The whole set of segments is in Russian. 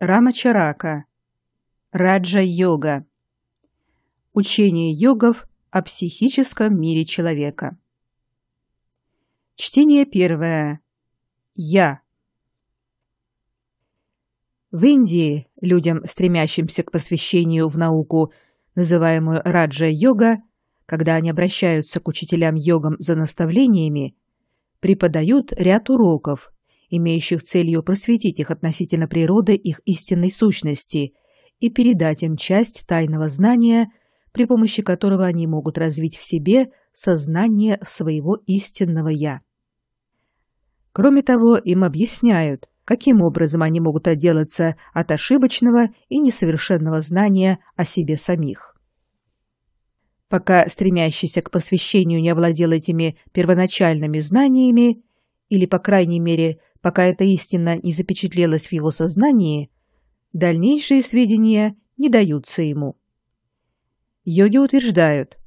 Рамачарака. Раджа-йога. Учение йогов о психическом мире человека. Чтение первое. Я. В Индии людям, стремящимся к посвящению в науку, называемую раджа-йога, когда они обращаются к учителям-йогам за наставлениями, преподают ряд уроков, имеющих целью просветить их относительно природы их истинной сущности и передать им часть тайного знания, при помощи которого они могут развить в себе сознание своего истинного «я». Кроме того, им объясняют, каким образом они могут отделаться от ошибочного и несовершенного знания о себе самих. Пока стремящийся к посвящению не овладел этими первоначальными знаниями, или, по крайней мере, Пока эта истина не запечатлелась в его сознании, дальнейшие сведения не даются ему. Йоги утверждают,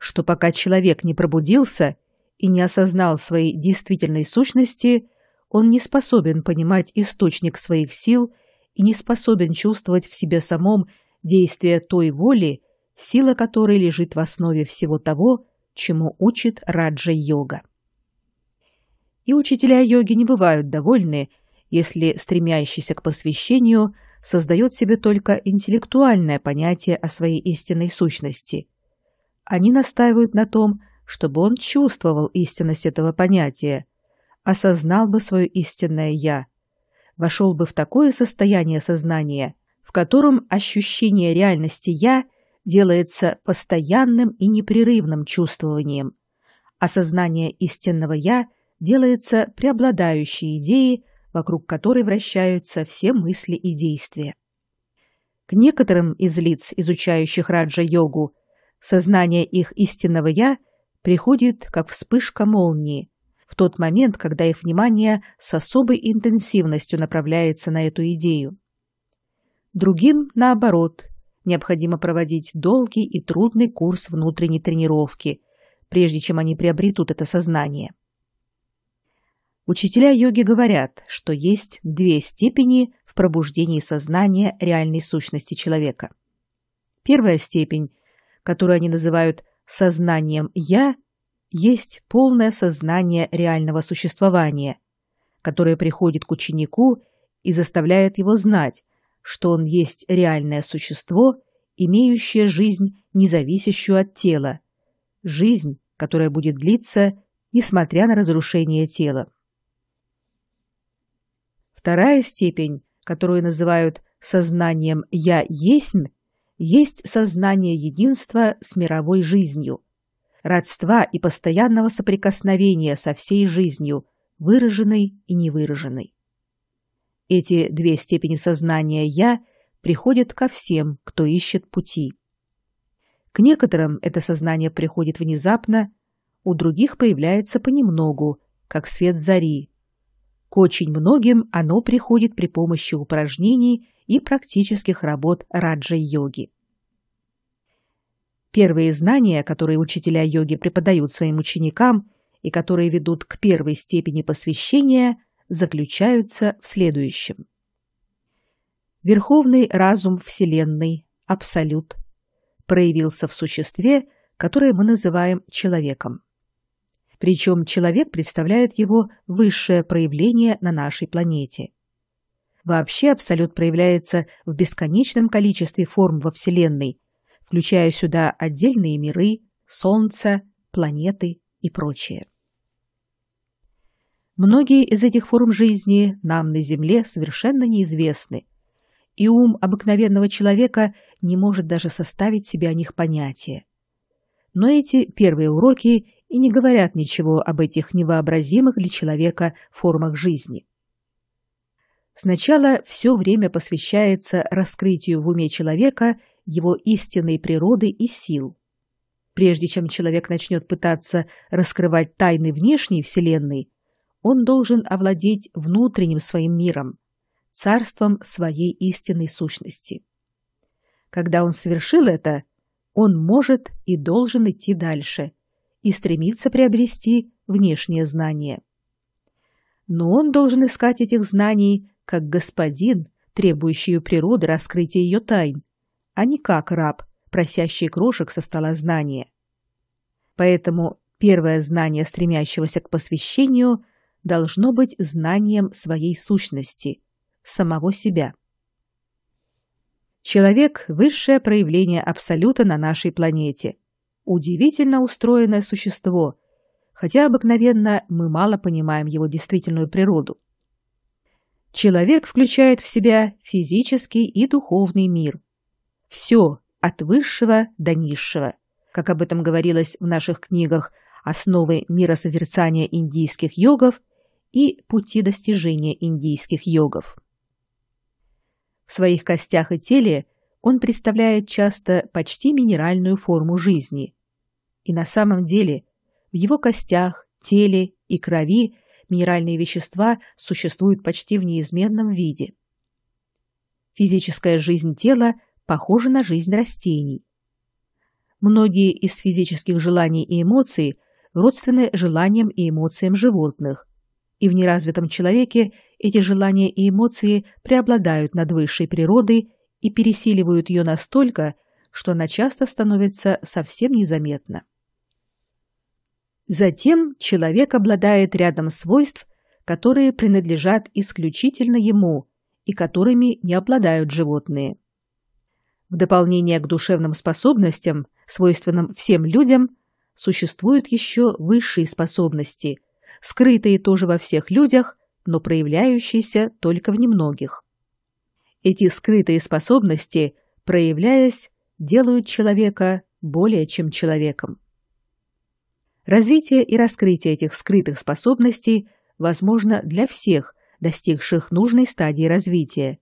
что пока человек не пробудился и не осознал своей действительной сущности, он не способен понимать источник своих сил и не способен чувствовать в себе самом действие той воли, сила которой лежит в основе всего того, чему учит раджа-йога и учителя йоги не бывают довольны, если стремящийся к просвещению создает себе только интеллектуальное понятие о своей истинной сущности. Они настаивают на том, чтобы он чувствовал истинность этого понятия, осознал бы свое истинное «я», вошел бы в такое состояние сознания, в котором ощущение реальности «я» делается постоянным и непрерывным чувствованием, осознание а истинного «я» – делается преобладающей идеей, вокруг которой вращаются все мысли и действия. К некоторым из лиц, изучающих раджа-йогу, сознание их истинного «я» приходит как вспышка молнии, в тот момент, когда их внимание с особой интенсивностью направляется на эту идею. Другим, наоборот, необходимо проводить долгий и трудный курс внутренней тренировки, прежде чем они приобретут это сознание. Учителя йоги говорят, что есть две степени в пробуждении сознания реальной сущности человека. Первая степень, которую они называют сознанием «я», есть полное сознание реального существования, которое приходит к ученику и заставляет его знать, что он есть реальное существо, имеющее жизнь, независящую от тела, жизнь, которая будет длиться, несмотря на разрушение тела. Вторая степень, которую называют сознанием «я есть», есть сознание единства с мировой жизнью, родства и постоянного соприкосновения со всей жизнью, выраженной и невыраженной. Эти две степени сознания «я» приходят ко всем, кто ищет пути. К некоторым это сознание приходит внезапно, у других появляется понемногу, как свет зари, к очень многим оно приходит при помощи упражнений и практических работ раджа-йоги. Первые знания, которые учителя йоги преподают своим ученикам и которые ведут к первой степени посвящения, заключаются в следующем. Верховный разум Вселенной, Абсолют, проявился в существе, которое мы называем человеком. Причем человек представляет его высшее проявление на нашей планете. Вообще абсолют проявляется в бесконечном количестве форм во Вселенной, включая сюда отдельные миры, Солнце, планеты и прочее. Многие из этих форм жизни нам на Земле совершенно неизвестны, и ум обыкновенного человека не может даже составить себе о них понятие. Но эти первые уроки и не говорят ничего об этих невообразимых для человека формах жизни. Сначала все время посвящается раскрытию в уме человека его истинной природы и сил. Прежде чем человек начнет пытаться раскрывать тайны внешней Вселенной, он должен овладеть внутренним своим миром, царством своей истинной сущности. Когда он совершил это, он может и должен идти дальше – и стремится приобрести внешние знания. Но он должен искать этих знаний как господин, требующий у природы раскрытия ее тайн, а не как раб, просящий крошек со стола знания. Поэтому первое знание стремящегося к посвящению должно быть знанием своей сущности, самого себя. Человек – высшее проявление Абсолюта на нашей планете – Удивительно устроенное существо, хотя обыкновенно мы мало понимаем его действительную природу. Человек включает в себя физический и духовный мир. Все, от высшего до низшего, как об этом говорилось в наших книгах «Основы миросозерцания индийских йогов» и «Пути достижения индийских йогов». В своих костях и теле – он представляет часто почти минеральную форму жизни. И на самом деле в его костях, теле и крови минеральные вещества существуют почти в неизменном виде. Физическая жизнь тела похожа на жизнь растений. Многие из физических желаний и эмоций родственны желаниям и эмоциям животных, и в неразвитом человеке эти желания и эмоции преобладают над высшей природой и пересиливают ее настолько, что она часто становится совсем незаметна. Затем человек обладает рядом свойств, которые принадлежат исключительно ему и которыми не обладают животные. В дополнение к душевным способностям, свойственным всем людям, существуют еще высшие способности, скрытые тоже во всех людях, но проявляющиеся только в немногих. Эти скрытые способности, проявляясь, делают человека более чем человеком. Развитие и раскрытие этих скрытых способностей возможно для всех, достигших нужной стадии развития.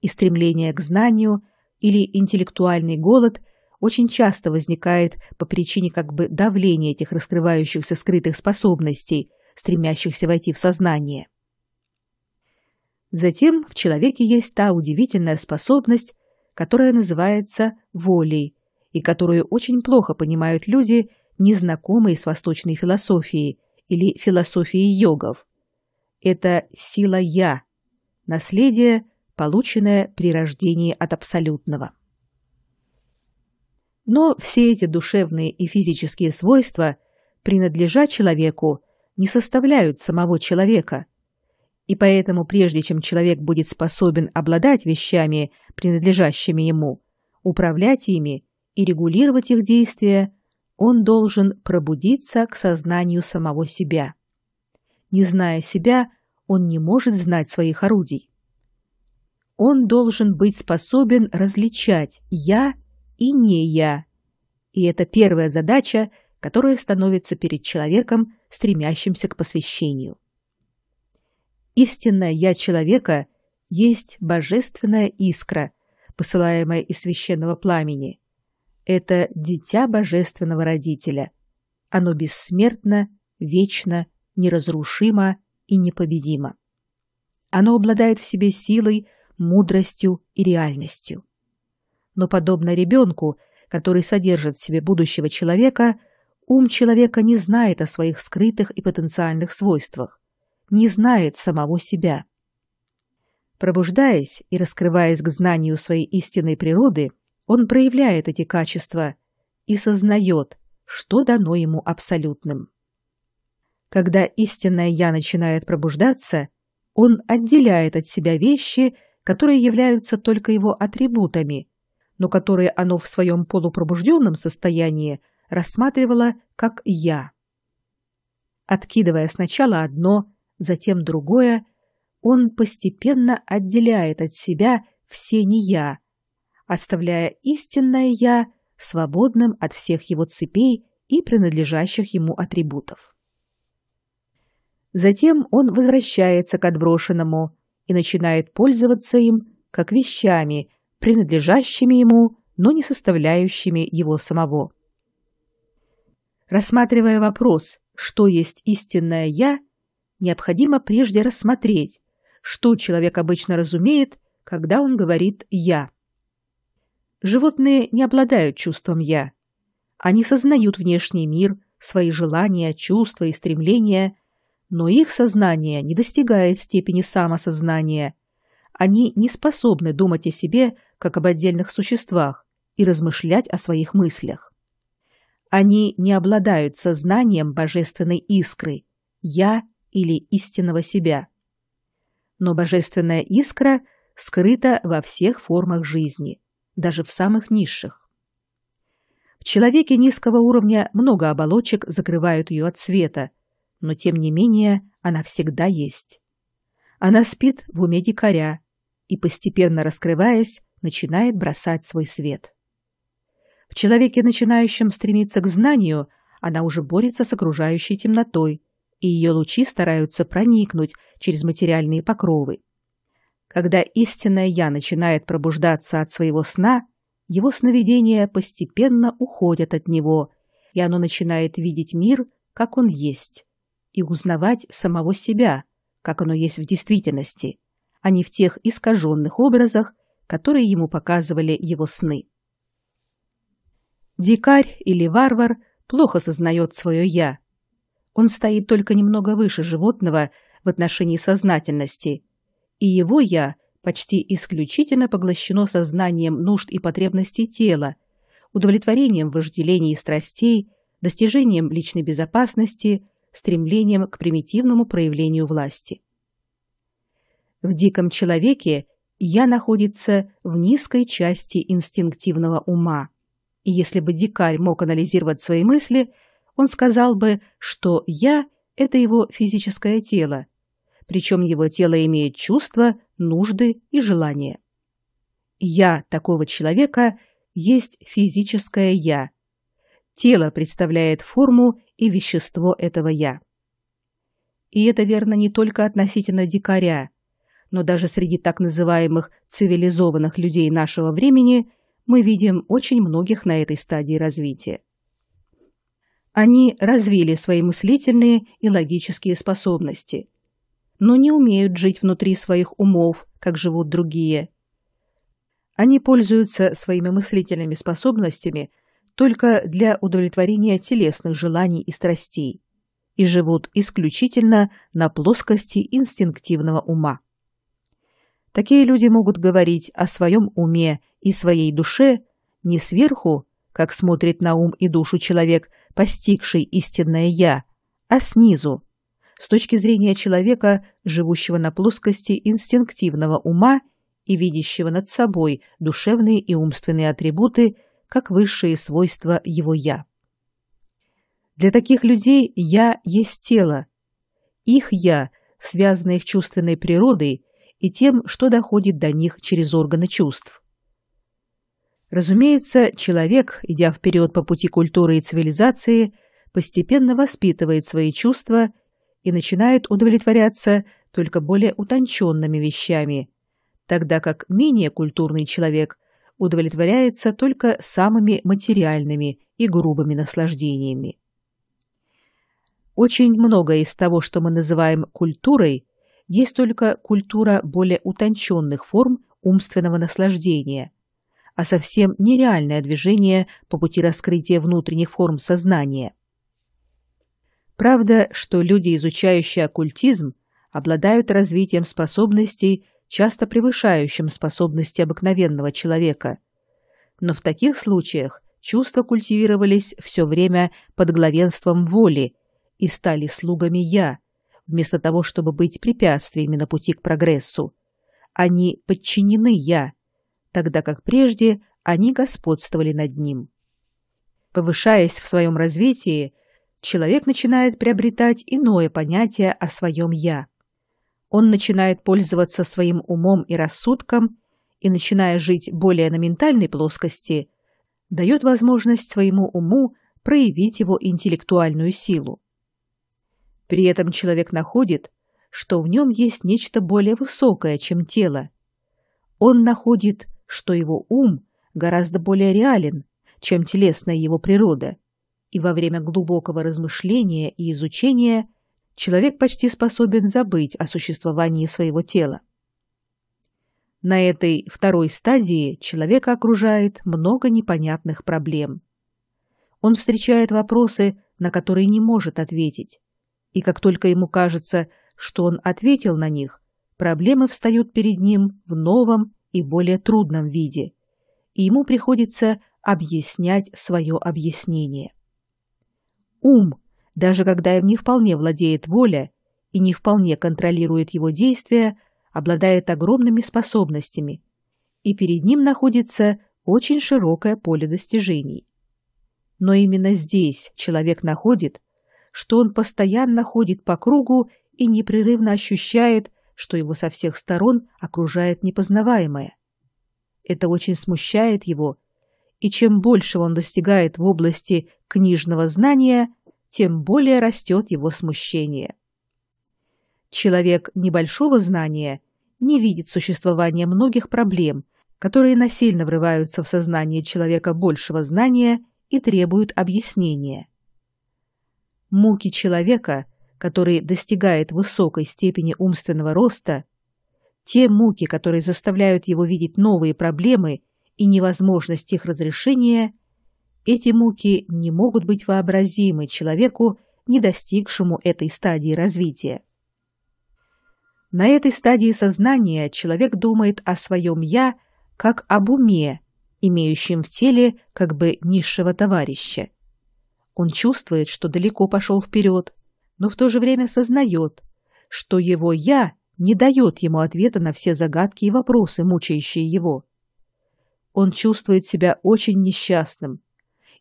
И стремление к знанию или интеллектуальный голод очень часто возникает по причине как бы давления этих раскрывающихся скрытых способностей, стремящихся войти в сознание. Затем в человеке есть та удивительная способность, которая называется волей, и которую очень плохо понимают люди, незнакомые с восточной философией или философией йогов. Это сила «я», наследие, полученное при рождении от абсолютного. Но все эти душевные и физические свойства, принадлежа человеку, не составляют самого человека – и поэтому прежде чем человек будет способен обладать вещами, принадлежащими ему, управлять ими и регулировать их действия, он должен пробудиться к сознанию самого себя. Не зная себя, он не может знать своих орудий. Он должен быть способен различать «я» и «не я». И это первая задача, которая становится перед человеком, стремящимся к посвящению истинное «я» человека есть божественная искра, посылаемая из священного пламени. Это дитя божественного родителя. Оно бессмертно, вечно, неразрушимо и непобедимо. Оно обладает в себе силой, мудростью и реальностью. Но подобно ребенку, который содержит в себе будущего человека, ум человека не знает о своих скрытых и потенциальных свойствах не знает самого себя. Пробуждаясь и раскрываясь к знанию своей истинной природы, он проявляет эти качества и сознает, что дано ему абсолютным. Когда истинное «я» начинает пробуждаться, он отделяет от себя вещи, которые являются только его атрибутами, но которые оно в своем полупробужденном состоянии рассматривало как «я». Откидывая сначала одно, затем другое, он постепенно отделяет от себя все «не-я», оставляя истинное «я» свободным от всех его цепей и принадлежащих ему атрибутов. Затем он возвращается к отброшенному и начинает пользоваться им как вещами, принадлежащими ему, но не составляющими его самого. Рассматривая вопрос, что есть истинное «я», необходимо прежде рассмотреть, что человек обычно разумеет, когда он говорит «я». Животные не обладают чувством «я». Они сознают внешний мир, свои желания, чувства и стремления, но их сознание не достигает степени самосознания. Они не способны думать о себе, как об отдельных существах, и размышлять о своих мыслях. Они не обладают сознанием божественной искры – «я» или истинного себя. Но божественная искра скрыта во всех формах жизни, даже в самых низших. В человеке низкого уровня много оболочек закрывают ее от света, но тем не менее она всегда есть. Она спит в уме дикаря и, постепенно раскрываясь, начинает бросать свой свет. В человеке, начинающем стремиться к знанию, она уже борется с окружающей темнотой, и ее лучи стараются проникнуть через материальные покровы. Когда истинное «я» начинает пробуждаться от своего сна, его сновидения постепенно уходят от него, и оно начинает видеть мир, как он есть, и узнавать самого себя, как оно есть в действительности, а не в тех искаженных образах, которые ему показывали его сны. Дикарь или варвар плохо сознает свое «я», он стоит только немного выше животного в отношении сознательности, и его «я» почти исключительно поглощено сознанием нужд и потребностей тела, удовлетворением вожделений и страстей, достижением личной безопасности, стремлением к примитивному проявлению власти. В диком человеке «я» находится в низкой части инстинктивного ума, и если бы дикарь мог анализировать свои мысли – он сказал бы, что «я» — это его физическое тело, причем его тело имеет чувства, нужды и желания. «Я» такого человека есть физическое «я». Тело представляет форму и вещество этого «я». И это верно не только относительно дикаря, но даже среди так называемых цивилизованных людей нашего времени мы видим очень многих на этой стадии развития. Они развили свои мыслительные и логические способности, но не умеют жить внутри своих умов, как живут другие. Они пользуются своими мыслительными способностями только для удовлетворения телесных желаний и страстей и живут исключительно на плоскости инстинктивного ума. Такие люди могут говорить о своем уме и своей душе не сверху, как смотрит на ум и душу человек, постигший истинное «я», а снизу, с точки зрения человека, живущего на плоскости инстинктивного ума и видящего над собой душевные и умственные атрибуты как высшие свойства его «я». Для таких людей «я» есть тело. Их «я» связано их чувственной природой и тем, что доходит до них через органы чувств. Разумеется, человек, идя вперед по пути культуры и цивилизации, постепенно воспитывает свои чувства и начинает удовлетворяться только более утонченными вещами, тогда как менее культурный человек удовлетворяется только самыми материальными и грубыми наслаждениями. Очень многое из того, что мы называем культурой, есть только культура более утонченных форм умственного наслаждения – а совсем нереальное движение по пути раскрытия внутренних форм сознания. Правда, что люди, изучающие оккультизм, обладают развитием способностей, часто превышающим способности обыкновенного человека. Но в таких случаях чувства культивировались все время под главенством воли и стали слугами «я», вместо того, чтобы быть препятствиями на пути к прогрессу. Они подчинены «я», тогда как прежде они господствовали над ним. Повышаясь в своем развитии, человек начинает приобретать иное понятие о своем «я». Он начинает пользоваться своим умом и рассудком и, начиная жить более на ментальной плоскости, дает возможность своему уму проявить его интеллектуальную силу. При этом человек находит, что в нем есть нечто более высокое, чем тело. Он находит что его ум гораздо более реален, чем телесная его природа, и во время глубокого размышления и изучения человек почти способен забыть о существовании своего тела. На этой второй стадии человека окружает много непонятных проблем. Он встречает вопросы, на которые не может ответить, и как только ему кажется, что он ответил на них, проблемы встают перед ним в новом и более трудном виде, и ему приходится объяснять свое объяснение. Ум, даже когда им не вполне владеет воля и не вполне контролирует его действия, обладает огромными способностями, и перед ним находится очень широкое поле достижений. Но именно здесь человек находит, что он постоянно ходит по кругу и непрерывно ощущает, что его со всех сторон окружает непознаваемое. Это очень смущает его, и чем больше он достигает в области книжного знания, тем более растет его смущение. Человек небольшого знания не видит существования многих проблем, которые насильно врываются в сознание человека большего знания и требуют объяснения. Муки человека который достигает высокой степени умственного роста, те муки, которые заставляют его видеть новые проблемы и невозможность их разрешения, эти муки не могут быть вообразимы человеку, не достигшему этой стадии развития. На этой стадии сознания человек думает о своем «я» как об уме, имеющем в теле как бы низшего товарища. Он чувствует, что далеко пошел вперед, но в то же время сознает, что его «я» не дает ему ответа на все загадки и вопросы, мучающие его. Он чувствует себя очень несчастным,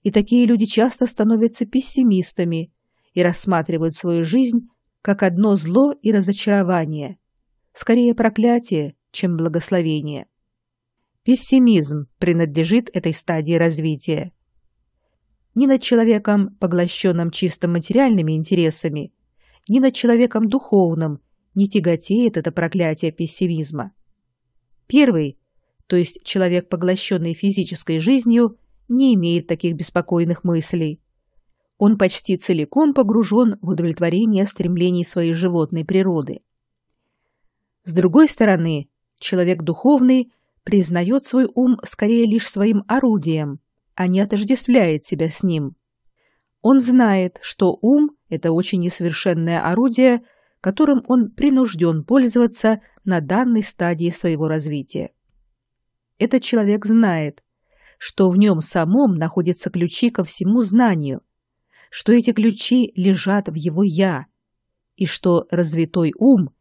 и такие люди часто становятся пессимистами и рассматривают свою жизнь как одно зло и разочарование, скорее проклятие, чем благословение. Пессимизм принадлежит этой стадии развития ни над человеком, поглощенным чисто материальными интересами, ни над человеком духовным не тяготеет это проклятие пессимизма. Первый, то есть человек, поглощенный физической жизнью, не имеет таких беспокойных мыслей. Он почти целиком погружен в удовлетворение стремлений своей животной природы. С другой стороны, человек духовный признает свой ум скорее лишь своим орудием – а не отождествляет себя с ним. Он знает, что ум – это очень несовершенное орудие, которым он принужден пользоваться на данной стадии своего развития. Этот человек знает, что в нем самом находятся ключи ко всему знанию, что эти ключи лежат в его «я», и что развитой ум,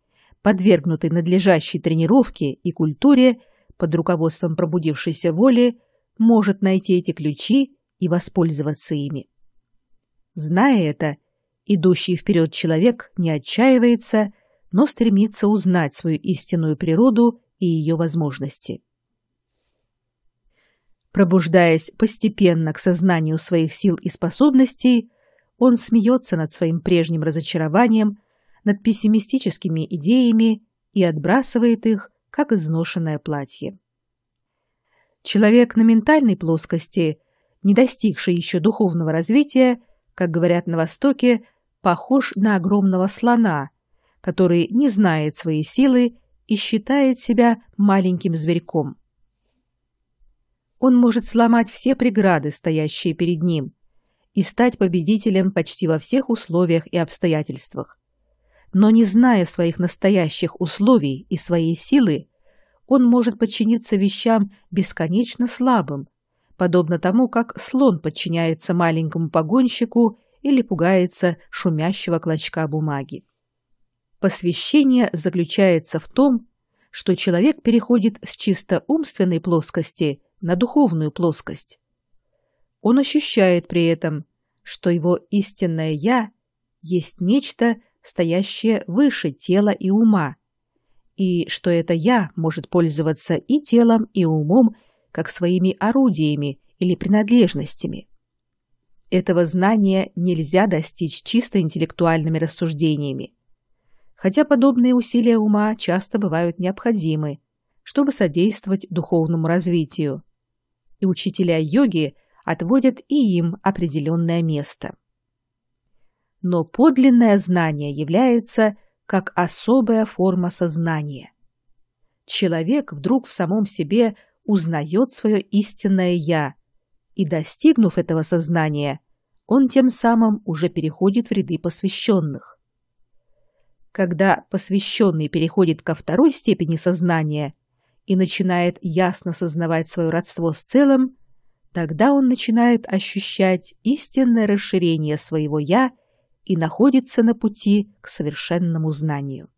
подвергнутый надлежащей тренировке и культуре под руководством пробудившейся воли – может найти эти ключи и воспользоваться ими. Зная это, идущий вперед человек не отчаивается, но стремится узнать свою истинную природу и ее возможности. Пробуждаясь постепенно к сознанию своих сил и способностей, он смеется над своим прежним разочарованием, над пессимистическими идеями и отбрасывает их, как изношенное платье человек на ментальной плоскости, не достигший еще духовного развития, как говорят на Востоке, похож на огромного слона, который не знает своей силы и считает себя маленьким зверьком. Он может сломать все преграды, стоящие перед ним, и стать победителем почти во всех условиях и обстоятельствах. Но не зная своих настоящих условий и своей силы, он может подчиниться вещам бесконечно слабым, подобно тому, как слон подчиняется маленькому погонщику или пугается шумящего клочка бумаги. Посвящение заключается в том, что человек переходит с чисто умственной плоскости на духовную плоскость. Он ощущает при этом, что его истинное «я» есть нечто, стоящее выше тела и ума, и что это «я» может пользоваться и телом, и умом, как своими орудиями или принадлежностями. Этого знания нельзя достичь чисто интеллектуальными рассуждениями. Хотя подобные усилия ума часто бывают необходимы, чтобы содействовать духовному развитию. И учителя йоги отводят и им определенное место. Но подлинное знание является – как особая форма сознания. Человек вдруг в самом себе узнает свое истинное «я», и, достигнув этого сознания, он тем самым уже переходит в ряды посвященных. Когда посвященный переходит ко второй степени сознания и начинает ясно сознавать свое родство с целым, тогда он начинает ощущать истинное расширение своего «я» и находится на пути к совершенному знанию.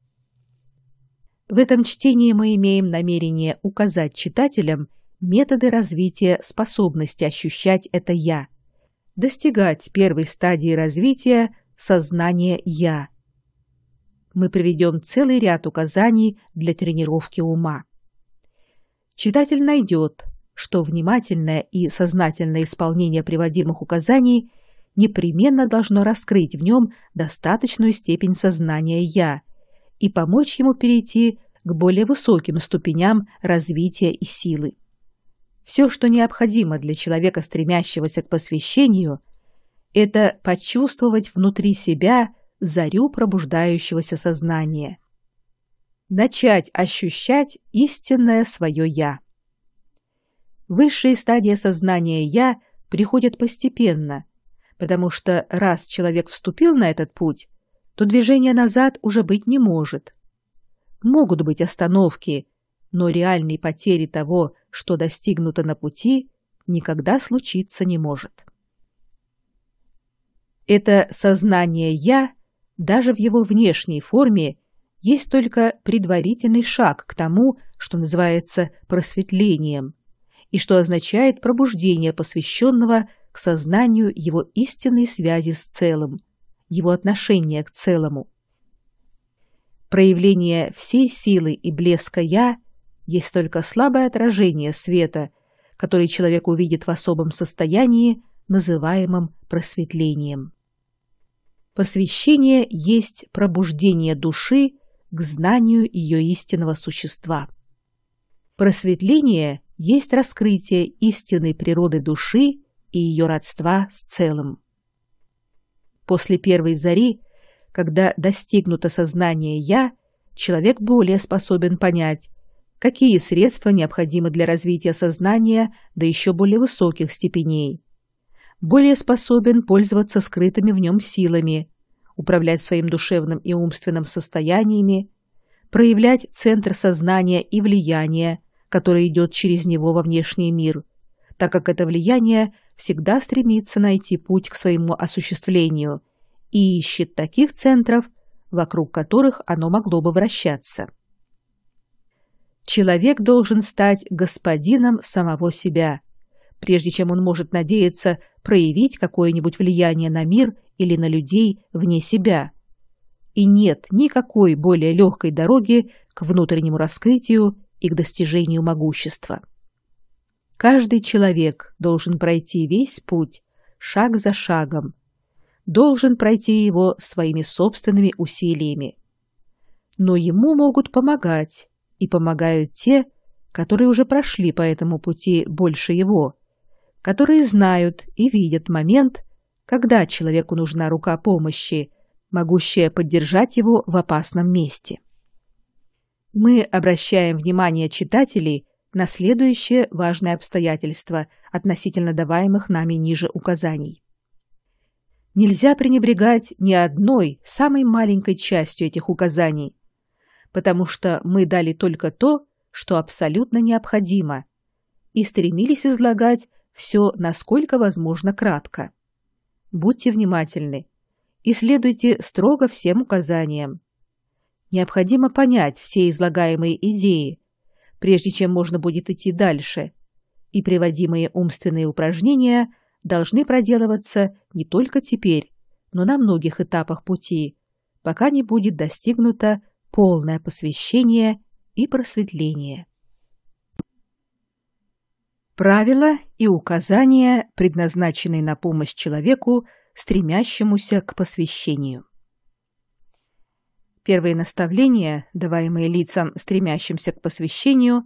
В этом чтении мы имеем намерение указать читателям методы развития способности ощущать это «я», достигать первой стадии развития сознания «я». Мы приведем целый ряд указаний для тренировки ума. Читатель найдет, что внимательное и сознательное исполнение приводимых указаний непременно должно раскрыть в нем достаточную степень сознания «я» и помочь ему перейти к более высоким ступеням развития и силы. Все, что необходимо для человека, стремящегося к посвящению, это почувствовать внутри себя зарю пробуждающегося сознания. Начать ощущать истинное свое «я». Высшие стадии сознания «я» приходят постепенно, потому что раз человек вступил на этот путь, то движения назад уже быть не может. Могут быть остановки, но реальной потери того, что достигнуто на пути, никогда случиться не может. Это сознание «я» даже в его внешней форме есть только предварительный шаг к тому, что называется просветлением, и что означает пробуждение посвященного к сознанию его истинной связи с целым, его отношения к целому. Проявление всей силы и блеска «я» есть только слабое отражение света, который человек увидит в особом состоянии, называемом просветлением. Посвящение есть пробуждение души к знанию ее истинного существа. Просветление есть раскрытие истинной природы души и ее родства с целым. После первой зари, когда достигнуто сознание «я», человек более способен понять, какие средства необходимы для развития сознания до еще более высоких степеней. Более способен пользоваться скрытыми в нем силами, управлять своим душевным и умственным состояниями, проявлять центр сознания и влияния, которое идет через него во внешний мир, так как это влияние всегда стремится найти путь к своему осуществлению и ищет таких центров, вокруг которых оно могло бы вращаться. Человек должен стать господином самого себя, прежде чем он может надеяться проявить какое-нибудь влияние на мир или на людей вне себя. И нет никакой более легкой дороги к внутреннему раскрытию и к достижению могущества. Каждый человек должен пройти весь путь, шаг за шагом, должен пройти его своими собственными усилиями. Но ему могут помогать, и помогают те, которые уже прошли по этому пути больше его, которые знают и видят момент, когда человеку нужна рука помощи, могущая поддержать его в опасном месте. Мы обращаем внимание читателей на следующее важное обстоятельство относительно даваемых нами ниже указаний. Нельзя пренебрегать ни одной, самой маленькой частью этих указаний, потому что мы дали только то, что абсолютно необходимо, и стремились излагать все, насколько возможно, кратко. Будьте внимательны и следуйте строго всем указаниям. Необходимо понять все излагаемые идеи, прежде чем можно будет идти дальше, и приводимые умственные упражнения должны проделываться не только теперь, но на многих этапах пути, пока не будет достигнуто полное посвящение и просветление. Правила и указания, предназначенные на помощь человеку, стремящемуся к посвящению. Первые наставления, даваемые лицам, стремящимся к посвящению,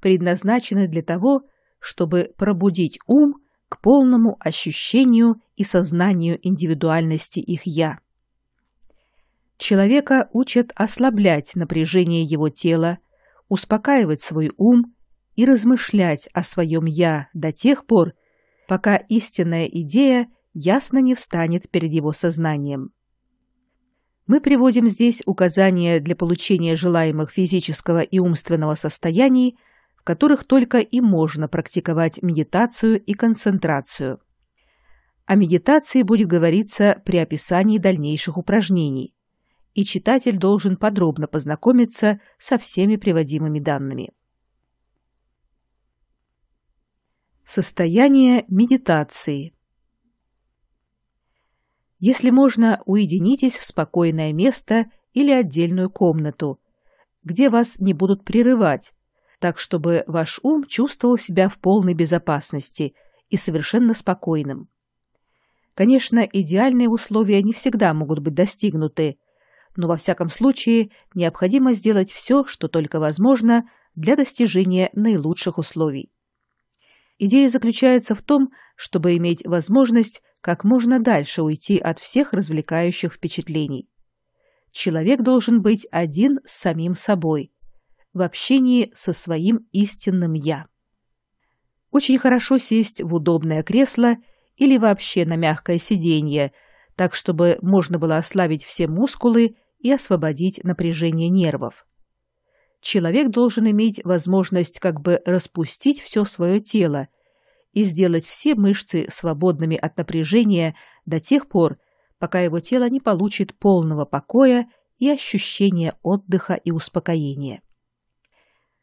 предназначены для того, чтобы пробудить ум к полному ощущению и сознанию индивидуальности их «я». Человека учат ослаблять напряжение его тела, успокаивать свой ум и размышлять о своем «я» до тех пор, пока истинная идея ясно не встанет перед его сознанием мы приводим здесь указания для получения желаемых физического и умственного состояний, в которых только и можно практиковать медитацию и концентрацию. О медитации будет говориться при описании дальнейших упражнений, и читатель должен подробно познакомиться со всеми приводимыми данными. Состояние медитации. Если можно, уединитесь в спокойное место или отдельную комнату, где вас не будут прерывать, так чтобы ваш ум чувствовал себя в полной безопасности и совершенно спокойным. Конечно, идеальные условия не всегда могут быть достигнуты, но во всяком случае необходимо сделать все, что только возможно, для достижения наилучших условий. Идея заключается в том, чтобы иметь возможность как можно дальше уйти от всех развлекающих впечатлений. Человек должен быть один с самим собой, в общении со своим истинным «я». Очень хорошо сесть в удобное кресло или вообще на мягкое сиденье, так чтобы можно было ослабить все мускулы и освободить напряжение нервов. Человек должен иметь возможность как бы распустить все свое тело, и сделать все мышцы свободными от напряжения до тех пор, пока его тело не получит полного покоя и ощущения отдыха и успокоения.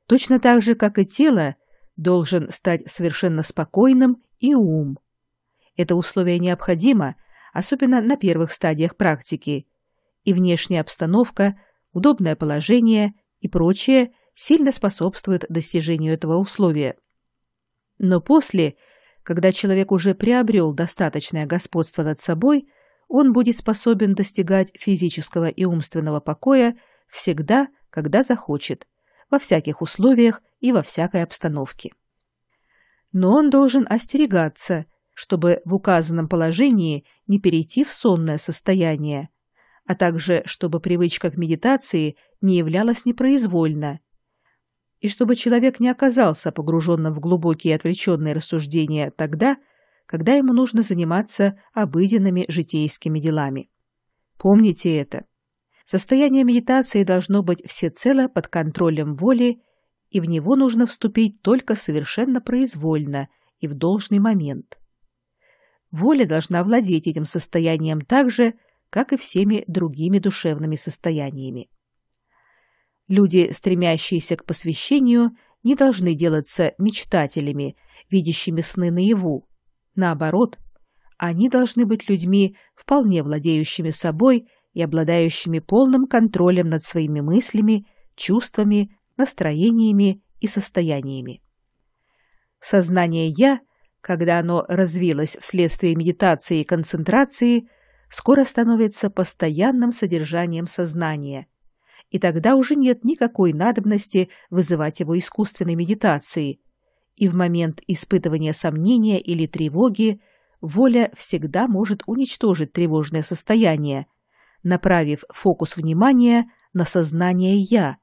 Точно так же, как и тело, должен стать совершенно спокойным и ум. Это условие необходимо, особенно на первых стадиях практики, и внешняя обстановка, удобное положение и прочее сильно способствуют достижению этого условия – но после, когда человек уже приобрел достаточное господство над собой, он будет способен достигать физического и умственного покоя всегда, когда захочет, во всяких условиях и во всякой обстановке. Но он должен остерегаться, чтобы в указанном положении не перейти в сонное состояние, а также чтобы привычка к медитации не являлась непроизвольно – и чтобы человек не оказался погруженным в глубокие отвлеченные рассуждения тогда, когда ему нужно заниматься обыденными житейскими делами. Помните это. Состояние медитации должно быть всецело под контролем воли, и в него нужно вступить только совершенно произвольно и в должный момент. Воля должна владеть этим состоянием так же, как и всеми другими душевными состояниями. Люди, стремящиеся к посвящению, не должны делаться мечтателями, видящими сны наяву. Наоборот, они должны быть людьми, вполне владеющими собой и обладающими полным контролем над своими мыслями, чувствами, настроениями и состояниями. Сознание «я», когда оно развилось вследствие медитации и концентрации, скоро становится постоянным содержанием сознания – и тогда уже нет никакой надобности вызывать его искусственной медитацией. И в момент испытывания сомнения или тревоги воля всегда может уничтожить тревожное состояние, направив фокус внимания на сознание «я».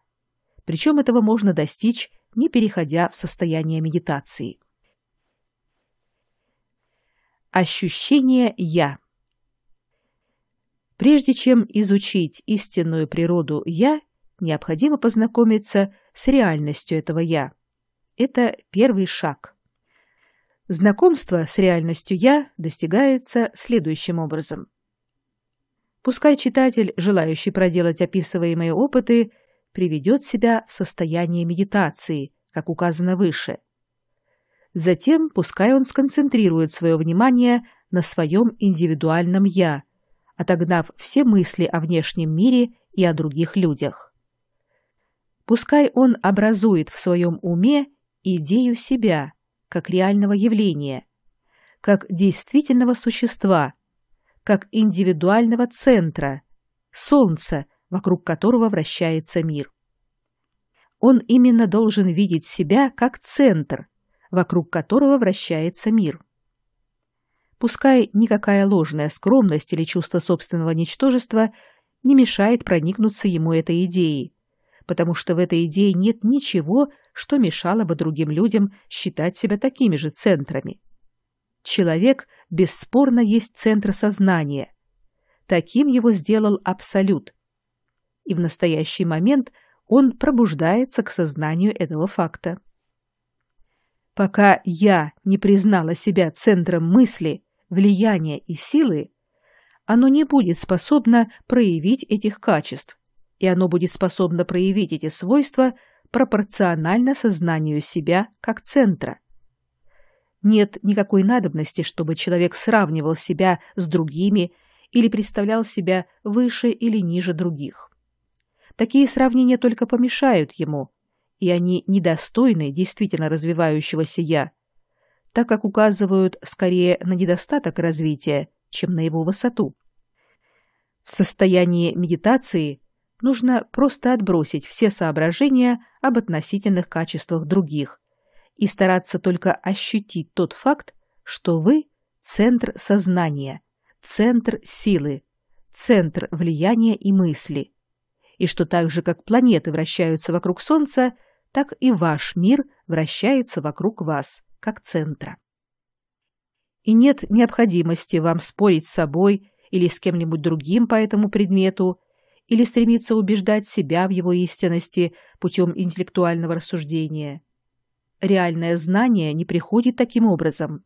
Причем этого можно достичь, не переходя в состояние медитации. Ощущение «я». Прежде чем изучить истинную природу «я», необходимо познакомиться с реальностью этого «я». Это первый шаг. Знакомство с реальностью «я» достигается следующим образом. Пускай читатель, желающий проделать описываемые опыты, приведет себя в состояние медитации, как указано выше. Затем пускай он сконцентрирует свое внимание на своем индивидуальном «я», отогнав все мысли о внешнем мире и о других людях. Пускай он образует в своем уме идею себя, как реального явления, как действительного существа, как индивидуального центра, солнца, вокруг которого вращается мир. Он именно должен видеть себя как центр, вокруг которого вращается мир. Пускай никакая ложная скромность или чувство собственного ничтожества не мешает проникнуться ему этой идеей, потому что в этой идее нет ничего, что мешало бы другим людям считать себя такими же центрами. Человек бесспорно есть центр сознания. Таким его сделал абсолют. И в настоящий момент он пробуждается к сознанию этого факта. Пока я не признала себя центром мысли – влияния и силы, оно не будет способно проявить этих качеств, и оно будет способно проявить эти свойства пропорционально сознанию себя как центра. Нет никакой надобности, чтобы человек сравнивал себя с другими или представлял себя выше или ниже других. Такие сравнения только помешают ему, и они недостойны действительно развивающегося «я», так как указывают скорее на недостаток развития, чем на его высоту. В состоянии медитации нужно просто отбросить все соображения об относительных качествах других и стараться только ощутить тот факт, что вы – центр сознания, центр силы, центр влияния и мысли, и что так же, как планеты вращаются вокруг Солнца, так и ваш мир вращается вокруг вас – как центра. И нет необходимости вам спорить с собой или с кем-нибудь другим по этому предмету, или стремиться убеждать себя в его истинности путем интеллектуального рассуждения. Реальное знание не приходит таким образом.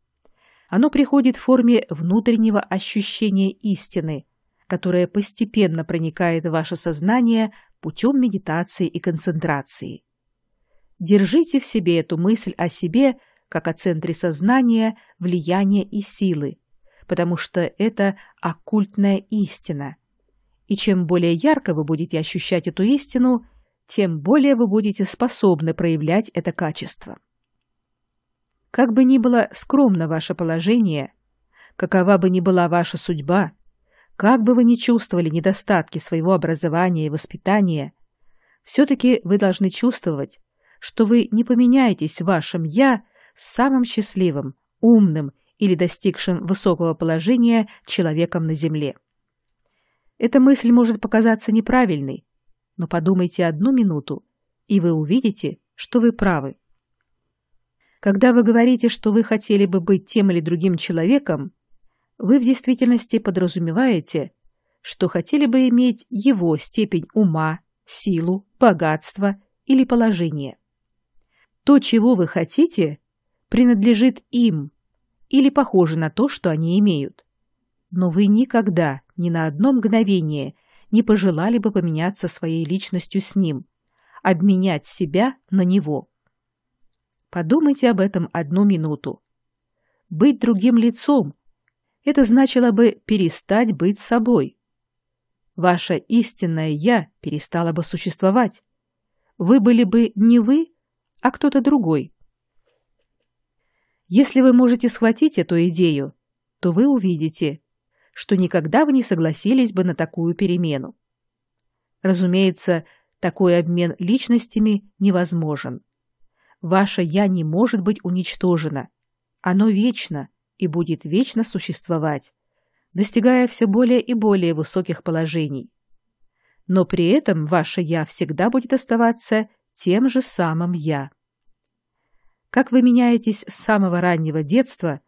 Оно приходит в форме внутреннего ощущения истины, которое постепенно проникает в ваше сознание путем медитации и концентрации. Держите в себе эту мысль о себе как о центре сознания, влияния и силы, потому что это оккультная истина. И чем более ярко вы будете ощущать эту истину, тем более вы будете способны проявлять это качество. Как бы ни было скромно ваше положение, какова бы ни была ваша судьба, как бы вы ни чувствовали недостатки своего образования и воспитания, все-таки вы должны чувствовать, что вы не поменяетесь в вашем «я» самым счастливым, умным или достигшим высокого положения человеком на Земле. Эта мысль может показаться неправильной, но подумайте одну минуту, и вы увидите, что вы правы. Когда вы говорите, что вы хотели бы быть тем или другим человеком, вы в действительности подразумеваете, что хотели бы иметь его степень ума, силу, богатство или положение. То, чего вы хотите, принадлежит им или похоже на то, что они имеют. Но вы никогда, ни на одно мгновение, не пожелали бы поменяться своей личностью с ним, обменять себя на него. Подумайте об этом одну минуту. Быть другим лицом – это значило бы перестать быть собой. Ваше истинное «я» перестало бы существовать. Вы были бы не вы, а кто-то другой, если вы можете схватить эту идею, то вы увидите, что никогда вы не согласились бы на такую перемену. Разумеется, такой обмен личностями невозможен. Ваше «я» не может быть уничтожено. Оно вечно и будет вечно существовать, достигая все более и более высоких положений. Но при этом ваше «я» всегда будет оставаться тем же самым «я» как вы меняетесь с самого раннего детства,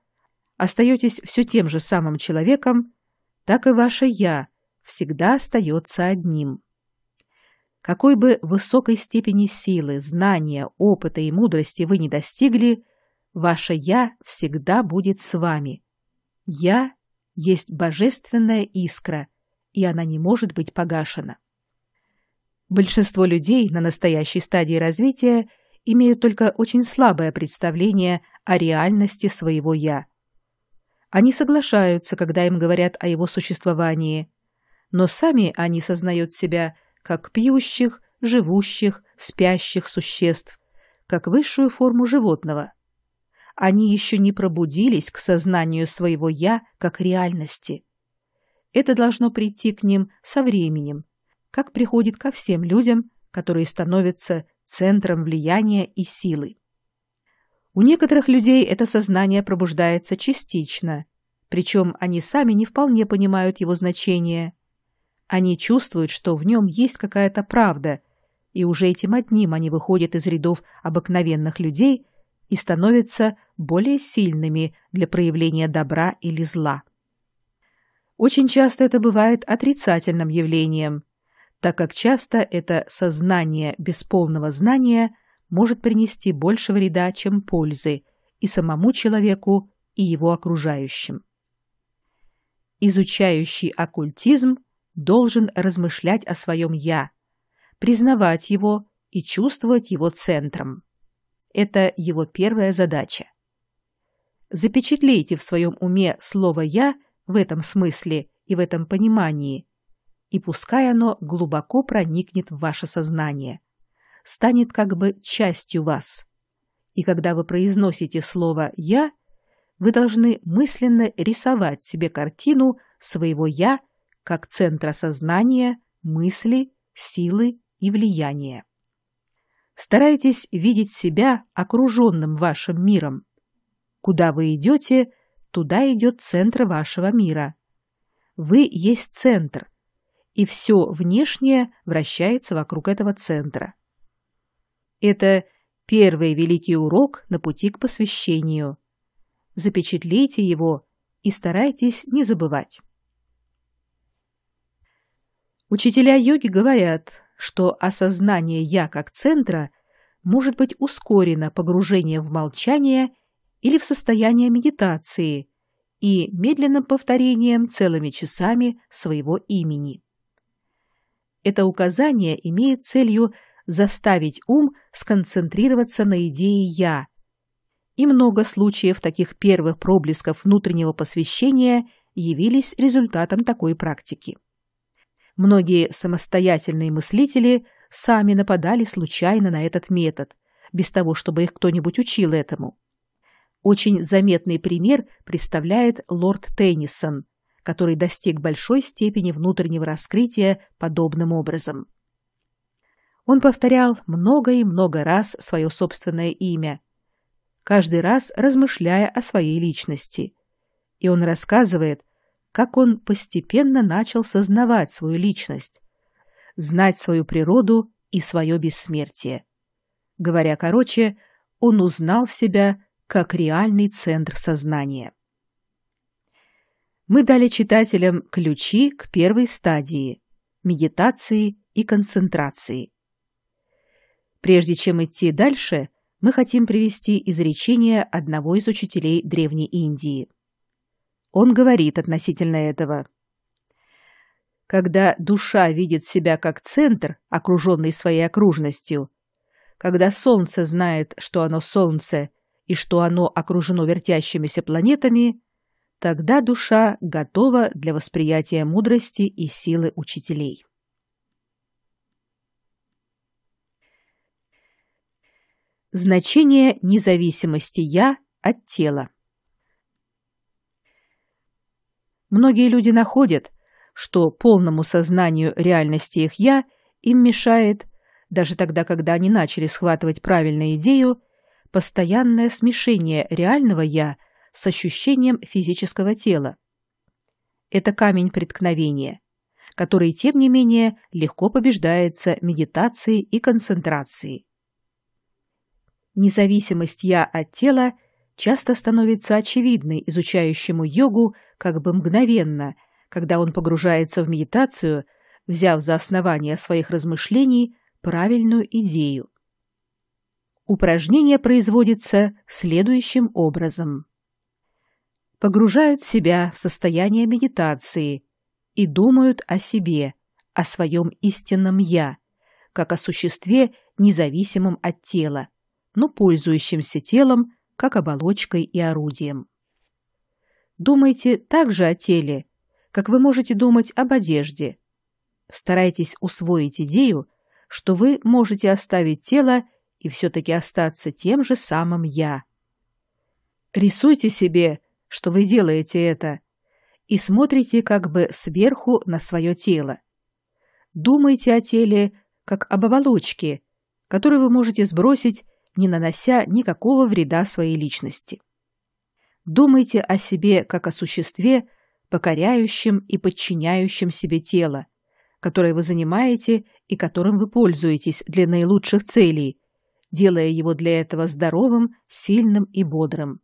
остаетесь все тем же самым человеком, так и ваше «я» всегда остается одним. Какой бы высокой степени силы, знания, опыта и мудрости вы не достигли, ваше «я» всегда будет с вами. «Я» есть божественная искра, и она не может быть погашена. Большинство людей на настоящей стадии развития – имеют только очень слабое представление о реальности своего «я». Они соглашаются, когда им говорят о его существовании, но сами они сознают себя как пьющих, живущих, спящих существ, как высшую форму животного. Они еще не пробудились к сознанию своего «я» как реальности. Это должно прийти к ним со временем, как приходит ко всем людям, которые становятся центром влияния и силы. У некоторых людей это сознание пробуждается частично, причем они сами не вполне понимают его значение. Они чувствуют, что в нем есть какая-то правда, и уже этим одним они выходят из рядов обыкновенных людей и становятся более сильными для проявления добра или зла. Очень часто это бывает отрицательным явлением, так как часто это сознание без полного знания может принести больше вреда, чем пользы и самому человеку, и его окружающим. Изучающий оккультизм должен размышлять о своем «я», признавать его и чувствовать его центром. Это его первая задача. Запечатлейте в своем уме слово «я» в этом смысле и в этом понимании – и пускай оно глубоко проникнет в ваше сознание, станет как бы частью вас. И когда вы произносите слово «я», вы должны мысленно рисовать себе картину своего «я» как центра сознания, мысли, силы и влияния. Старайтесь видеть себя окруженным вашим миром. Куда вы идете, туда идет центр вашего мира. Вы есть центр, и все внешнее вращается вокруг этого центра. Это первый великий урок на пути к посвящению. Запечатлейте его и старайтесь не забывать. Учителя йоги говорят, что осознание «я» как центра может быть ускорено погружением в молчание или в состояние медитации и медленным повторением целыми часами своего имени. Это указание имеет целью заставить ум сконцентрироваться на идее «я». И много случаев таких первых проблесков внутреннего посвящения явились результатом такой практики. Многие самостоятельные мыслители сами нападали случайно на этот метод, без того, чтобы их кто-нибудь учил этому. Очень заметный пример представляет лорд Теннисон – который достиг большой степени внутреннего раскрытия подобным образом. Он повторял много и много раз свое собственное имя, каждый раз размышляя о своей личности. И он рассказывает, как он постепенно начал сознавать свою личность, знать свою природу и свое бессмертие. Говоря короче, он узнал себя как реальный центр сознания мы дали читателям ключи к первой стадии – медитации и концентрации. Прежде чем идти дальше, мы хотим привести изречение одного из учителей Древней Индии. Он говорит относительно этого. Когда душа видит себя как центр, окруженный своей окружностью, когда солнце знает, что оно солнце, и что оно окружено вертящимися планетами – Тогда душа готова для восприятия мудрости и силы учителей. Значение независимости «я» от тела. Многие люди находят, что полному сознанию реальности их «я» им мешает, даже тогда, когда они начали схватывать правильную идею, постоянное смешение реального «я» – с ощущением физического тела. Это камень преткновения, который, тем не менее, легко побеждается медитацией и концентрацией. Независимость «я» от тела часто становится очевидной изучающему йогу как бы мгновенно, когда он погружается в медитацию, взяв за основание своих размышлений правильную идею упражнение производится следующим образом погружают себя в состояние медитации и думают о себе, о своем истинном «я», как о существе, независимом от тела, но пользующемся телом как оболочкой и орудием. Думайте также о теле, как вы можете думать об одежде. Старайтесь усвоить идею, что вы можете оставить тело и все-таки остаться тем же самым «я». Рисуйте себе что вы делаете это, и смотрите как бы сверху на свое тело. Думайте о теле как об оболочке, которую вы можете сбросить, не нанося никакого вреда своей личности. Думайте о себе как о существе, покоряющем и подчиняющем себе тело, которое вы занимаете и которым вы пользуетесь для наилучших целей, делая его для этого здоровым, сильным и бодрым.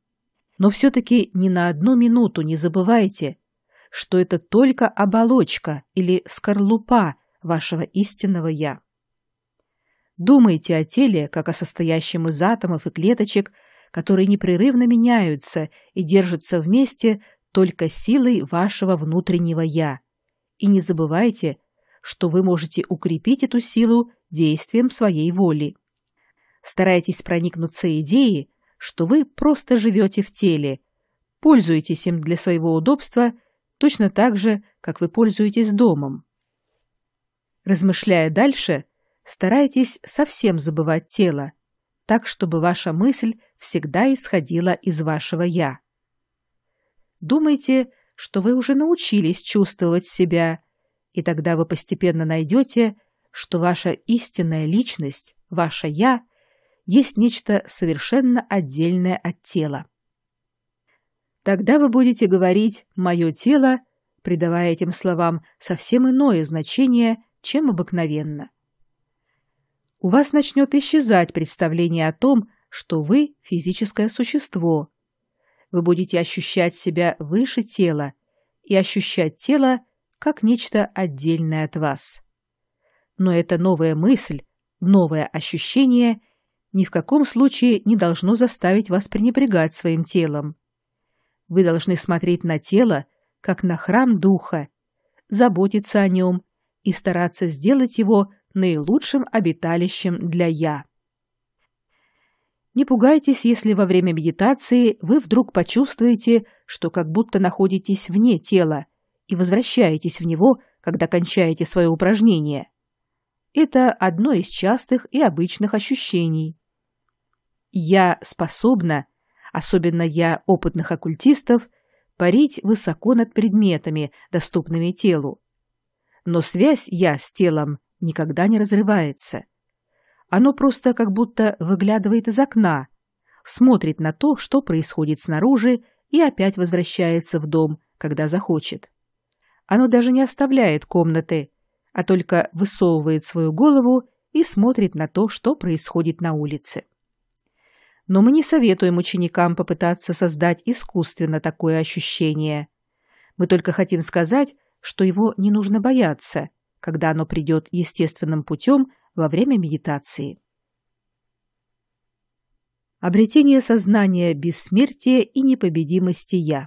Но все-таки ни на одну минуту не забывайте, что это только оболочка или скорлупа вашего истинного «я». Думайте о теле, как о состоящем из атомов и клеточек, которые непрерывно меняются и держатся вместе только силой вашего внутреннего «я». И не забывайте, что вы можете укрепить эту силу действием своей воли. Старайтесь проникнуться идеей, что вы просто живете в теле, пользуетесь им для своего удобства точно так же, как вы пользуетесь домом. Размышляя дальше, старайтесь совсем забывать тело, так, чтобы ваша мысль всегда исходила из вашего «я». Думайте, что вы уже научились чувствовать себя, и тогда вы постепенно найдете, что ваша истинная личность, ваше «я» есть нечто совершенно отдельное от тела. Тогда вы будете говорить «моё тело», придавая этим словам совсем иное значение, чем обыкновенно. У вас начнет исчезать представление о том, что вы – физическое существо. Вы будете ощущать себя выше тела и ощущать тело как нечто отдельное от вас. Но это новая мысль, новое ощущение – ни в каком случае не должно заставить вас пренебрегать своим телом. Вы должны смотреть на тело, как на храм духа, заботиться о нем и стараться сделать его наилучшим обиталищем для «я». Не пугайтесь, если во время медитации вы вдруг почувствуете, что как будто находитесь вне тела и возвращаетесь в него, когда кончаете свое упражнение. Это одно из частых и обычных ощущений. Я способна, особенно я опытных оккультистов, парить высоко над предметами, доступными телу. Но связь я с телом никогда не разрывается. Оно просто как будто выглядывает из окна, смотрит на то, что происходит снаружи, и опять возвращается в дом, когда захочет. Оно даже не оставляет комнаты, а только высовывает свою голову и смотрит на то, что происходит на улице но мы не советуем ученикам попытаться создать искусственно такое ощущение. Мы только хотим сказать, что его не нужно бояться, когда оно придет естественным путем во время медитации. Обретение сознания бессмертия и непобедимости «Я».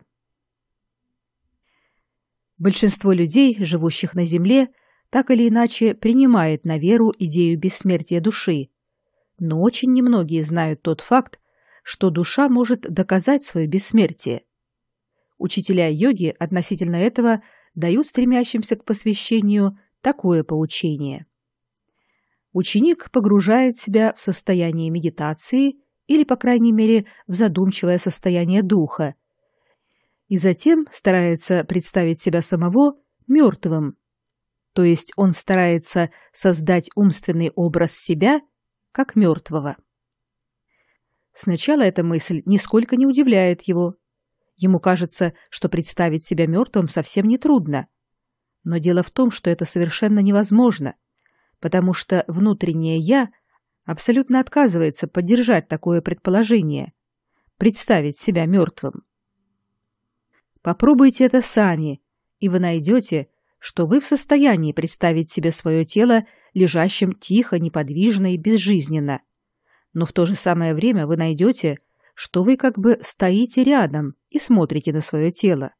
Большинство людей, живущих на Земле, так или иначе принимает на веру идею бессмертия души, но очень немногие знают тот факт, что душа может доказать свое бессмертие. Учителя йоги относительно этого дают стремящимся к посвящению такое поучение. Ученик погружает себя в состояние медитации или, по крайней мере, в задумчивое состояние духа, и затем старается представить себя самого мертвым, то есть он старается создать умственный образ себя – как мертвого. Сначала эта мысль нисколько не удивляет его. Ему кажется, что представить себя мертвым совсем нетрудно. Но дело в том, что это совершенно невозможно, потому что внутреннее «я» абсолютно отказывается поддержать такое предположение – представить себя мертвым. Попробуйте это сами, и вы найдете, что вы в состоянии представить себе свое тело лежащим тихо, неподвижно и безжизненно. Но в то же самое время вы найдете, что вы как бы стоите рядом и смотрите на свое тело.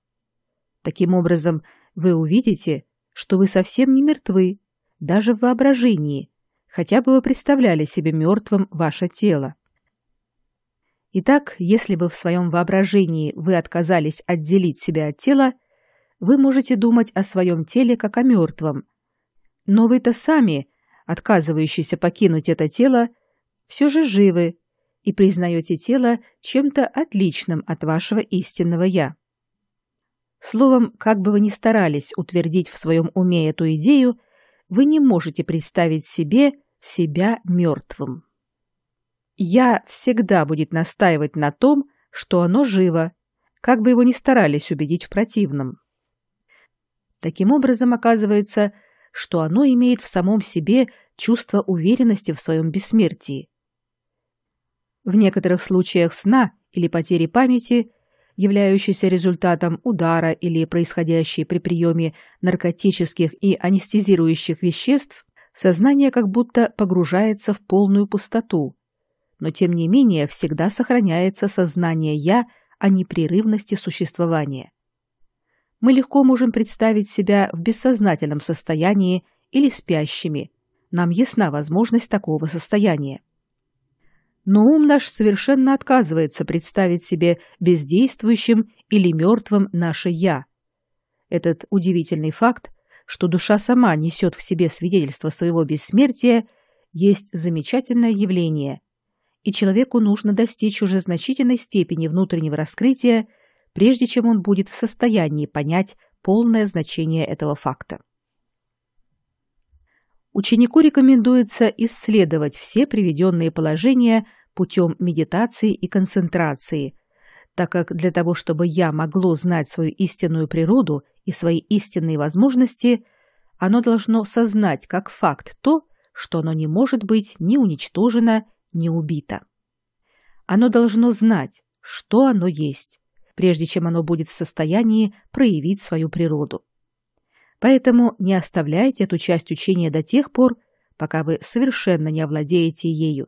Таким образом, вы увидите, что вы совсем не мертвы, даже в воображении, хотя бы вы представляли себе мертвым ваше тело. Итак, если бы в своем воображении вы отказались отделить себя от тела, вы можете думать о своем теле как о мертвом. Но вы-то сами, отказывающиеся покинуть это тело, все же живы и признаете тело чем-то отличным от вашего истинного «я». Словом, как бы вы ни старались утвердить в своем уме эту идею, вы не можете представить себе себя мертвым. «Я» всегда будет настаивать на том, что оно живо, как бы его ни старались убедить в противном. Таким образом, оказывается, что оно имеет в самом себе чувство уверенности в своем бессмертии. В некоторых случаях сна или потери памяти, являющейся результатом удара или происходящей при приеме наркотических и анестезирующих веществ, сознание как будто погружается в полную пустоту, но тем не менее всегда сохраняется сознание «я» о а непрерывности существования мы легко можем представить себя в бессознательном состоянии или спящими. Нам ясна возможность такого состояния. Но ум наш совершенно отказывается представить себе бездействующим или мертвым наше «я». Этот удивительный факт, что душа сама несет в себе свидетельство своего бессмертия, есть замечательное явление, и человеку нужно достичь уже значительной степени внутреннего раскрытия – прежде чем он будет в состоянии понять полное значение этого факта. Ученику рекомендуется исследовать все приведенные положения путем медитации и концентрации, так как для того, чтобы «я» могло знать свою истинную природу и свои истинные возможности, оно должно сознать как факт то, что оно не может быть ни уничтожено, ни убито. Оно должно знать, что оно есть, прежде чем оно будет в состоянии проявить свою природу. Поэтому не оставляйте эту часть учения до тех пор, пока вы совершенно не овладеете ею.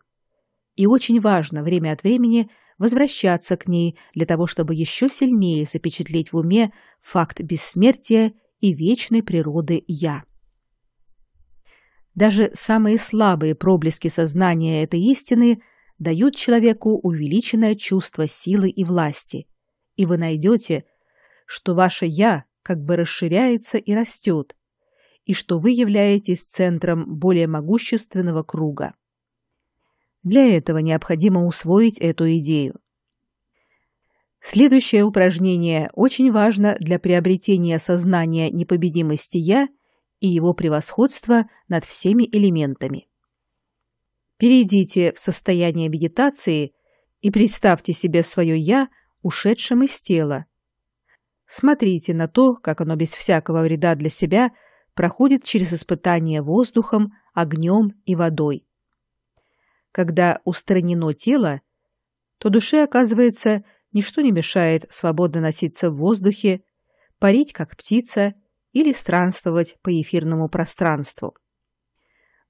И очень важно время от времени возвращаться к ней для того, чтобы еще сильнее запечатлеть в уме факт бессмертия и вечной природы «я». Даже самые слабые проблески сознания этой истины дают человеку увеличенное чувство силы и власти, и вы найдете, что ваше «я» как бы расширяется и растет, и что вы являетесь центром более могущественного круга. Для этого необходимо усвоить эту идею. Следующее упражнение очень важно для приобретения сознания непобедимости «я» и его превосходства над всеми элементами. Перейдите в состояние медитации и представьте себе свое «я» ушедшим из тела. Смотрите на то, как оно без всякого вреда для себя проходит через испытание воздухом, огнем и водой. Когда устранено тело, то душе, оказывается, ничто не мешает свободно носиться в воздухе, парить как птица или странствовать по эфирному пространству.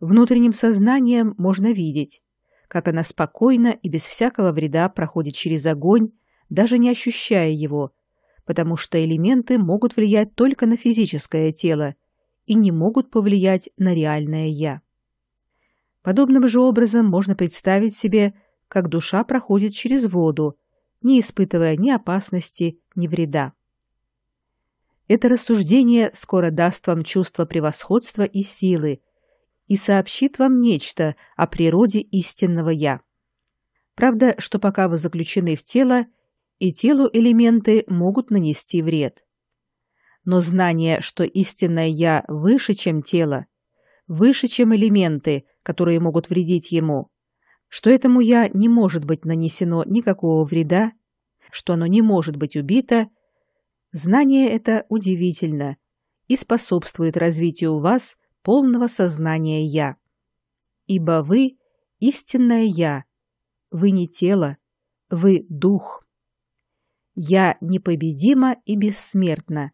Внутренним сознанием можно видеть, как она спокойно и без всякого вреда проходит через огонь, даже не ощущая его, потому что элементы могут влиять только на физическое тело и не могут повлиять на реальное «я». Подобным же образом можно представить себе, как душа проходит через воду, не испытывая ни опасности, ни вреда. Это рассуждение скоро даст вам чувство превосходства и силы и сообщит вам нечто о природе истинного «я». Правда, что пока вы заключены в тело – и телу элементы могут нанести вред. Но знание, что истинное «я» выше, чем тело, выше, чем элементы, которые могут вредить ему, что этому «я» не может быть нанесено никакого вреда, что оно не может быть убито, знание это удивительно и способствует развитию у вас полного сознания «я». Ибо вы – истинное «я», вы не тело, вы – дух. Я непобедима и бессмертна,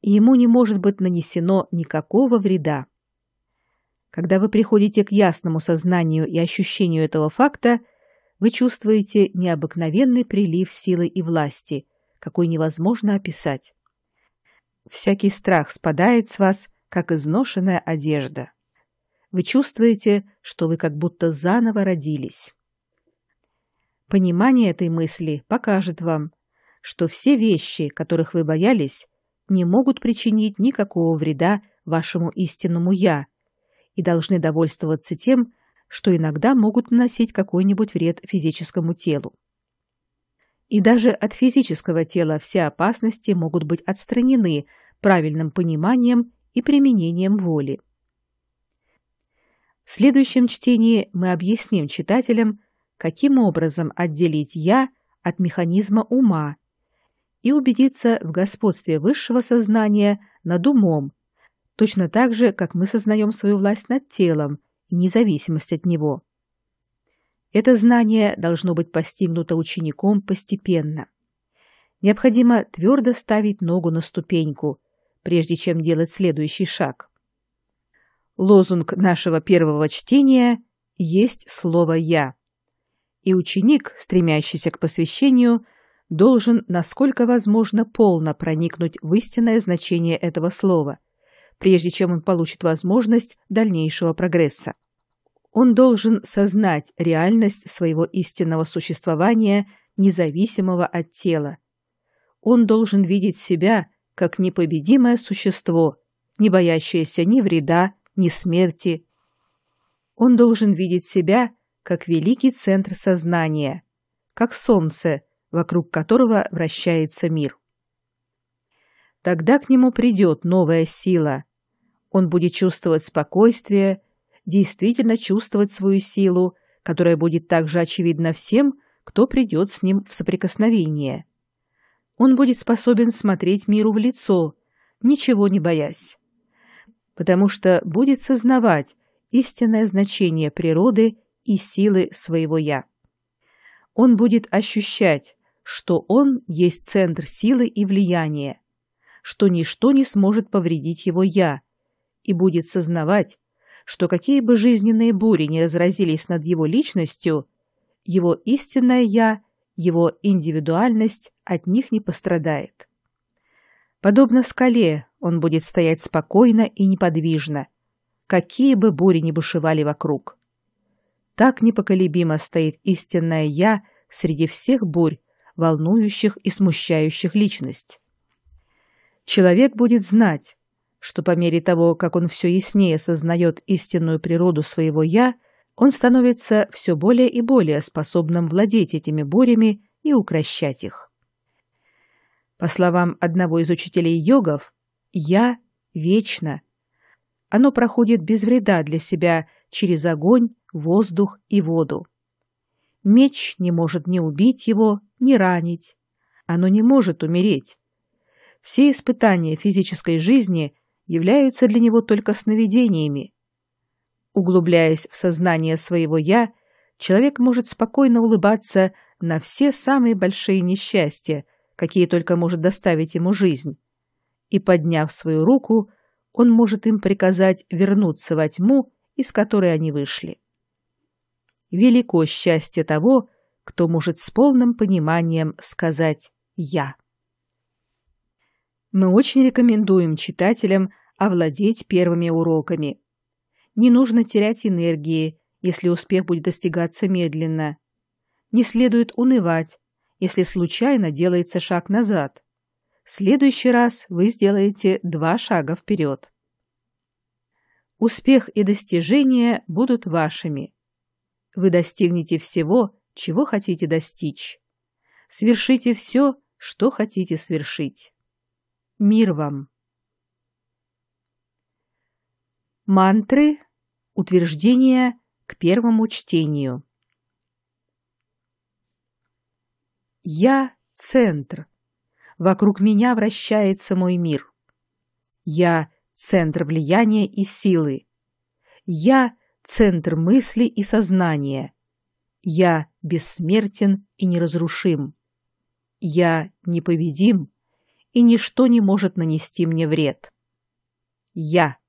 и ему не может быть нанесено никакого вреда. Когда вы приходите к ясному сознанию и ощущению этого факта, вы чувствуете необыкновенный прилив силы и власти, какой невозможно описать. Всякий страх спадает с вас, как изношенная одежда. Вы чувствуете, что вы как будто заново родились. Понимание этой мысли покажет вам, что все вещи, которых вы боялись, не могут причинить никакого вреда вашему истинному «я» и должны довольствоваться тем, что иногда могут наносить какой-нибудь вред физическому телу. И даже от физического тела все опасности могут быть отстранены правильным пониманием и применением воли. В следующем чтении мы объясним читателям, каким образом отделить «я» от механизма ума и убедиться в господстве высшего сознания над умом, точно так же, как мы сознаем свою власть над телом и независимость от него. Это знание должно быть постигнуто учеником постепенно. Необходимо твердо ставить ногу на ступеньку, прежде чем делать следующий шаг. Лозунг нашего первого чтения есть слово «Я». И ученик, стремящийся к посвящению, должен, насколько возможно, полно проникнуть в истинное значение этого слова, прежде чем он получит возможность дальнейшего прогресса. Он должен сознать реальность своего истинного существования, независимого от тела. Он должен видеть себя как непобедимое существо, не боящееся ни вреда, ни смерти. Он должен видеть себя как великий центр сознания, как солнце – вокруг которого вращается мир. Тогда к нему придет новая сила. Он будет чувствовать спокойствие, действительно чувствовать свою силу, которая будет также очевидна всем, кто придет с ним в соприкосновение. Он будет способен смотреть миру в лицо, ничего не боясь, потому что будет сознавать истинное значение природы и силы своего «я». Он будет ощущать, что он есть центр силы и влияния, что ничто не сможет повредить его «я», и будет сознавать, что какие бы жизненные бури не разразились над его личностью, его истинное «я», его индивидуальность от них не пострадает. Подобно скале, он будет стоять спокойно и неподвижно, какие бы бури ни бушевали вокруг. Так непоколебимо стоит истинное «я» среди всех бурь, волнующих и смущающих личность. Человек будет знать, что по мере того, как он все яснее сознает истинную природу своего «я», он становится все более и более способным владеть этими бурями и укращать их. По словам одного из учителей йогов, «я» вечно. Оно проходит без вреда для себя через огонь, воздух и воду. Меч не может ни убить его, ни ранить. Оно не может умереть. Все испытания физической жизни являются для него только сновидениями. Углубляясь в сознание своего «я», человек может спокойно улыбаться на все самые большие несчастья, какие только может доставить ему жизнь. И, подняв свою руку, он может им приказать вернуться во тьму, из которой они вышли велико счастье того, кто может с полным пониманием сказать «я». Мы очень рекомендуем читателям овладеть первыми уроками. Не нужно терять энергии, если успех будет достигаться медленно. Не следует унывать, если случайно делается шаг назад. В следующий раз вы сделаете два шага вперед. Успех и достижения будут вашими вы достигнете всего, чего хотите достичь. Свершите все, что хотите свершить. Мир вам! Мантры. Утверждения к первому чтению. Я – центр. Вокруг меня вращается мой мир. Я – центр влияния и силы. Я – центр мысли и сознания. Я бессмертен и неразрушим. Я непобедим, и ничто не может нанести мне вред. Я.